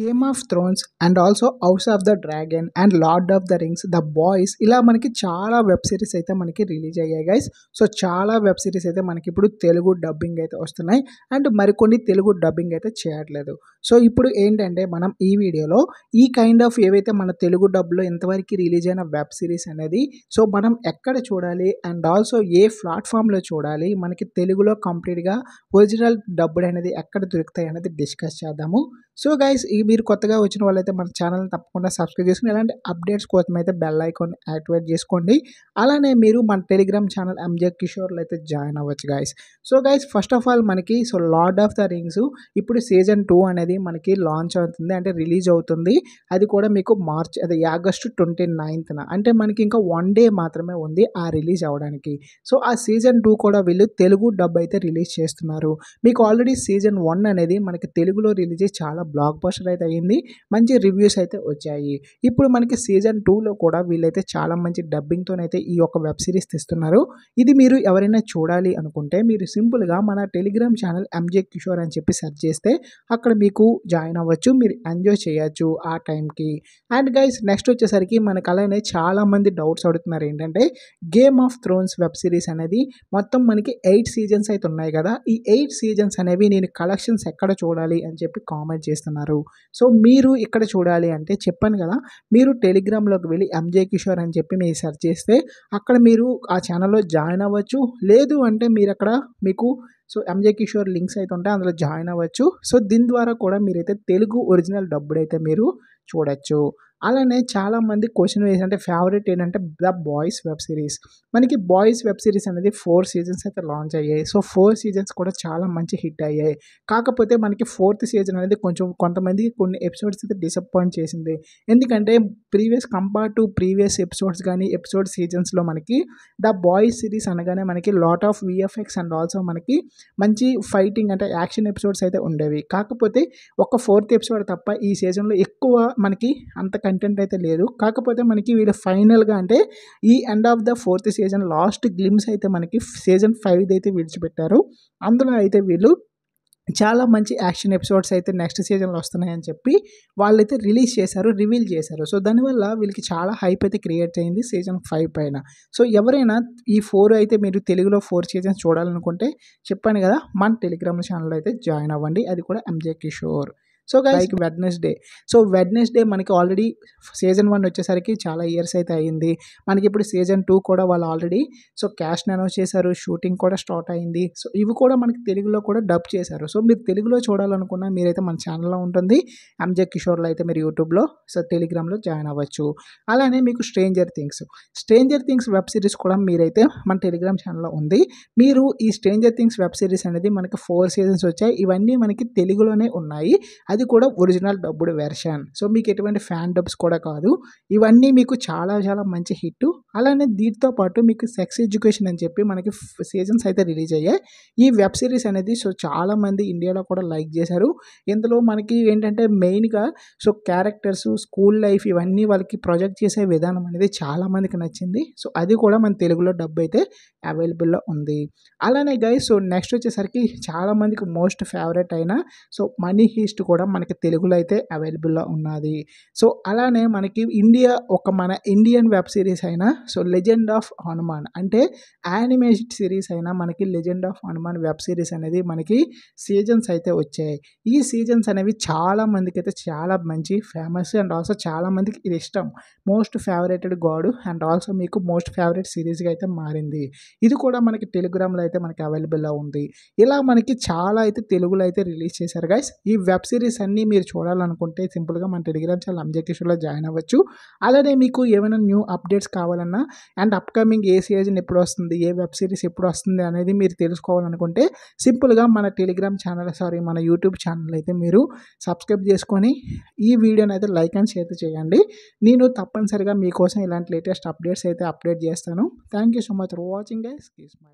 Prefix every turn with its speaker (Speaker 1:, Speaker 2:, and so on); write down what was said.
Speaker 1: game of thrones and also house of the dragon and lord of the rings the boys ఇలా మనకి చాలా web series అయితే మనకి release అయ్యాయి guys so చాలా వెబ్ సిరీస్ అయితే మనకి ఇప్పుడు తెలుగు డబ్బింగ్ అయితే వస్తున్నాయి అండ్ మరికొన్ని తెలుగు డబ్బింగ్ అయితే చేయట్లేదు సో ఇప్పుడు ఏంటంటే మనం ఈ వీడియోలో ఈ కైండ్ ఆఫ్ ఏవైతే మన తెలుగు డబ్బులో ఇంతవరకు రిలీజ్ అయిన వెబ్ సిరీస్ అనేది సో మనం ఎక్కడ చూడాలి అండ్ ఆల్సో ఏ ప్లాట్ఫామ్లో చూడాలి మనకి తెలుగులో కంప్లీట్గా ఒరిజినల్ డబ్బులు అనేది ఎక్కడ దొరుకుతాయి అనేది డిస్కస్ చేద్దాము సో గైస్ ఈ మీరు కొత్తగా వచ్చిన వాళ్ళైతే మన ఛానల్ తప్పకుండా సబ్స్క్రైబ్ చేసుకుని ఇలాంటి అప్డేట్స్ కోసం అయితే బెల్ ఐకాన్ యాక్టివేట్ చేసుకోండి అలానే మీరు మన టెలిగ్రామ్ ఛానల్ ఎంజే కిషోర్లో అయితే జాయిన్ అవ్వచ్చు guys so guys first of all మనకి so lord of the rings ఇప్పుడు సీజన్ టూ అనేది మనకి లాంచ్ అవుతుంది అంటే రిలీజ్ అవుతుంది అది కూడా మీకు మార్చ్ అదే ఆగస్టు ట్వంటీ నైన్త్న అంటే మనకి ఇంకా వన్ డే మాత్రమే ఉంది ఆ రిలీజ్ అవ్వడానికి సో ఆ సీజన్ టూ కూడా వీళ్ళు తెలుగు డబ్ అయితే రిలీజ్ చేస్తున్నారు మీకు ఆల్రెడీ సీజన్ వన్ అనేది మనకి తెలుగులో రిలీజ్ చాలా బ్లాక్ బస్టర్ సెలెక్షన్ అయితే అయ్యింది మంచి రివ్యూస్ అయితే వచ్చాయి ఇప్పుడు మనకి సీజన్ టూలో కూడా వీళ్ళైతే చాలా మంచి డబ్బింగ్తోనైతే ఈ యొక్క వెబ్ సిరీస్ తెస్తున్నారు ఇది మీరు ఎవరైనా చూడాలి అనుకుంటే మీరు సింపుల్గా మన టెలిగ్రామ్ ఛానల్ ఎంజే కిషోర్ అని చెప్పి సెర్చ్ చేస్తే అక్కడ మీకు జాయిన్ అవ్వచ్చు మీరు ఎంజాయ్ చేయొచ్చు ఆ టైంకి అండ్ గైస్ నెక్స్ట్ వచ్చేసరికి మనకు అలానే చాలామంది డౌట్స్ అడుగుతున్నారు ఏంటంటే game of thrones web series అనేది మొత్తం మనకి ఎయిట్ సీజన్స్ అయితే ఉన్నాయి కదా ఈ ఎయిట్ సీజన్స్ అనేవి నేను కలెక్షన్స్ ఎక్కడ చూడాలి అని చెప్పి కామెంట్ చేస్తున్నారు సో మీరు ఇక్కడ చూడాలి అంటే చెప్పాను కదా మీరు టెలిగ్రామ్లోకి వెళ్ళి ఎంజే కిషోర్ అని చెప్పి మీరు సెర్చ్ చేస్తే అక్కడ మీరు ఆ ఛానల్లో జాయిన్ అవ్వచ్చు లేదు అంటే మీరు అక్కడ మీకు సో ఎంజే కిషోర్ లింక్స్ అయితే ఉంటాయి అందులో జాయిన్ అవ్వచ్చు సో దీని ద్వారా కూడా మీరైతే తెలుగు ఒరిజినల్ డబ్బుడైతే మీరు చూడొచ్చు అలానే చాలామంది క్వశ్చన్ వేసి అంటే ఫేవరెట్ ఏంటంటే ద బాయ్స్ వెబ్ సిరీస్ మనకి బాయ్స్ వెబ్ సిరీస్ అనేది ఫోర్ సీజన్స్ అయితే లాంచ్ అయ్యాయి సో ఫోర్ సీజన్స్ కూడా చాలా మంచి హిట్ అయ్యాయి కాకపోతే మనకి ఫోర్త్ సీజన్ అనేది కొంచెం కొంతమంది కొన్ని ఎపిసోడ్స్ అయితే డిసప్పాయింట్ చేసింది ఎందుకంటే previous compare to previous episodes కానీ ఎపిసోడ్ సీజన్స్లో మనకి ద బాయ్స్ సిరీస్ అనగానే మనకి lot of VFX and also మనకి మంచి ఫైటింగ్ అంటే యాక్షన్ ఎపిసోడ్స్ అయితే ఉండేవి కాకపోతే ఒక ఫోర్త్ ఎపిసోడ్ తప్ప ఈ సీజన్లో ఎక్కువ మనకి అంత కంటెంట్ అయితే లేదు కాకపోతే మనకి వీళ్ళు ఫైనల్గా అంటే ఈ end of the fourth season last glimpse అయితే మనకి సీజన్ ఫైవ్ది అయితే విడిచిపెట్టారు అందులో అయితే వీళ్ళు చాలా మంచి యాక్షన్ ఎపిసోడ్స్ అయితే నెక్స్ట్ సీజన్లో వస్తున్నాయని చెప్పి వాళ్ళైతే రిలీజ్ చేశారు రివీల్ చేశారు సో దానివల్ల వీళ్ళకి చాలా హైప్ అయితే క్రియేట్ అయింది సీజన్ ఫైవ్ పైన సో ఎవరైనా ఈ ఫోర్ అయితే మీరు తెలుగులో ఫోర్ సీజన్స్ చూడాలనుకుంటే చెప్పాను కదా మన టెలిగ్రామ్ ఛానల్ అయితే జాయిన్ అవ్వండి అది కూడా MJ Kishore so like Wednesday so Wednesday మనకి ఆల్రెడీ సీజన్ వన్ వచ్చేసరికి చాలా ఇయర్స్ అయితే అయ్యింది మనకి ఇప్పుడు సీజన్ టూ కూడా వాళ్ళు ఆల్రెడీ సో క్యాష్ని అనౌన్స్ చేశారు షూటింగ్ కూడా స్టార్ట్ అయింది సో ఇవి కూడా మనకి తెలుగులో కూడా డబ్ చేశారు సో మీరు తెలుగులో చూడాలనుకున్నా మీరైతే మన ఛానల్లో ఉంటుంది ఎంజే కిషోర్లో అయితే మీరు యూట్యూబ్లో సో టెలిగ్రామ్లో జాయిన్ అవ్వచ్చు అలానే మీకు stranger things stranger things web series కూడా మీరైతే మన టెలిగ్రామ్ ఛానల్లో ఉంది మీరు ఈ స్ట్రేంజర్ థింగ్స్ వెబ్ సిరీస్ అనేది మనకి ఫోర్ సీజన్స్ వచ్చాయి ఇవన్నీ మనకి తెలుగులోనే ఉన్నాయి అది అది కూడా ఒరిజినల్ డబ్బుడు వెర్షన్ సో మీకు ఎటువంటి ఫ్యాన్ డబ్స్ కూడా కాదు ఇవన్నీ మీకు చాలా చాలా మంచి హిట్ అలానే దీంతో పాటు మీకు సెక్స్ ఎడ్యుకేషన్ అని చెప్పి మనకి సీజన్స్ అయితే రిలీజ్ అయ్యాయి ఈ వెబ్ సిరీస్ అనేది సో చాలామంది ఇండియాలో కూడా లైక్ చేశారు ఇందులో మనకి ఏంటంటే మెయిన్గా సో క్యారెక్టర్స్ స్కూల్ లైఫ్ ఇవన్నీ వాళ్ళకి ప్రొజెక్ట్ చేసే విధానం అనేది చాలామందికి నచ్చింది సో అది కూడా మన తెలుగులో డబ్బు అయితే అవైలబుల్లో ఉంది అలానే గైస్ సో నెక్స్ట్ వచ్చేసరికి చాలామందికి మోస్ట్ ఫేవరెట్ అయిన సో మనీ హీస్ట్ కూడా మనకి తెలుగులో అయితే అవైలబుల్లో ఉన్నది సో అలానే మనకి ఇండియా ఒక మన ఇండియన్ వెబ్ సిరీస్ అయినా సో లెజెండ్ ఆఫ్ హనుమాన్ అంటే యానిమేటెడ్ సిరీస్ అయినా మనకి legend of Hanuman web series అనేది మనకి సీజన్స్ అయితే వచ్చాయి ఈ సీజన్స్ అనేవి చాలా మందికి అయితే చాలా మంచి ఫేమస్ అండ్ ఆల్సో చాలా మందికి ఇది ఇష్టం most favourited god and also మీకు మోస్ట్ ఫేవరెట్ సిరీస్గా అయితే మారింది ఇది కూడా మనకి టెలిగ్రామ్లో అయితే మనకి అవైలబుల్లో ఉంది ఇలా మనకి చాలా అయితే తెలుగులో అయితే రిలీజ్ చేశారు గైస్ ఈ వెబ్ సిరీస్ వీడియోస్ అన్నీ మీరు చూడాలనుకుంటే సింపుల్గా మన టెలిగ్రామ్ ఛానల్ అంజకేశ్వర్లో జాయిన్ అవ్వచ్చు అలానే మీకు ఏమైనా న్యూ అప్డేట్స్ కావాలన్నా అండ్ అప్కమింగ్ ఏ సీజన్ ఎప్పుడు వస్తుంది ఏ వెబ్ సిరీస్ ఎప్పుడు వస్తుంది అనేది మీరు తెలుసుకోవాలనుకుంటే సింపుల్గా మన టెలిగ్రామ్ ఛానల్ సారీ మన యూట్యూబ్ ఛానల్ అయితే మీరు సబ్స్క్రైబ్ చేసుకొని ఈ వీడియోని అయితే లైక్ అండ్ షేర్ చేయండి నేను తప్పనిసరిగా మీకోసం ఇలాంటి లేటెస్ట్ అప్డేట్స్ అయితే అప్డేట్ చేస్తాను thank you so much for watching guys my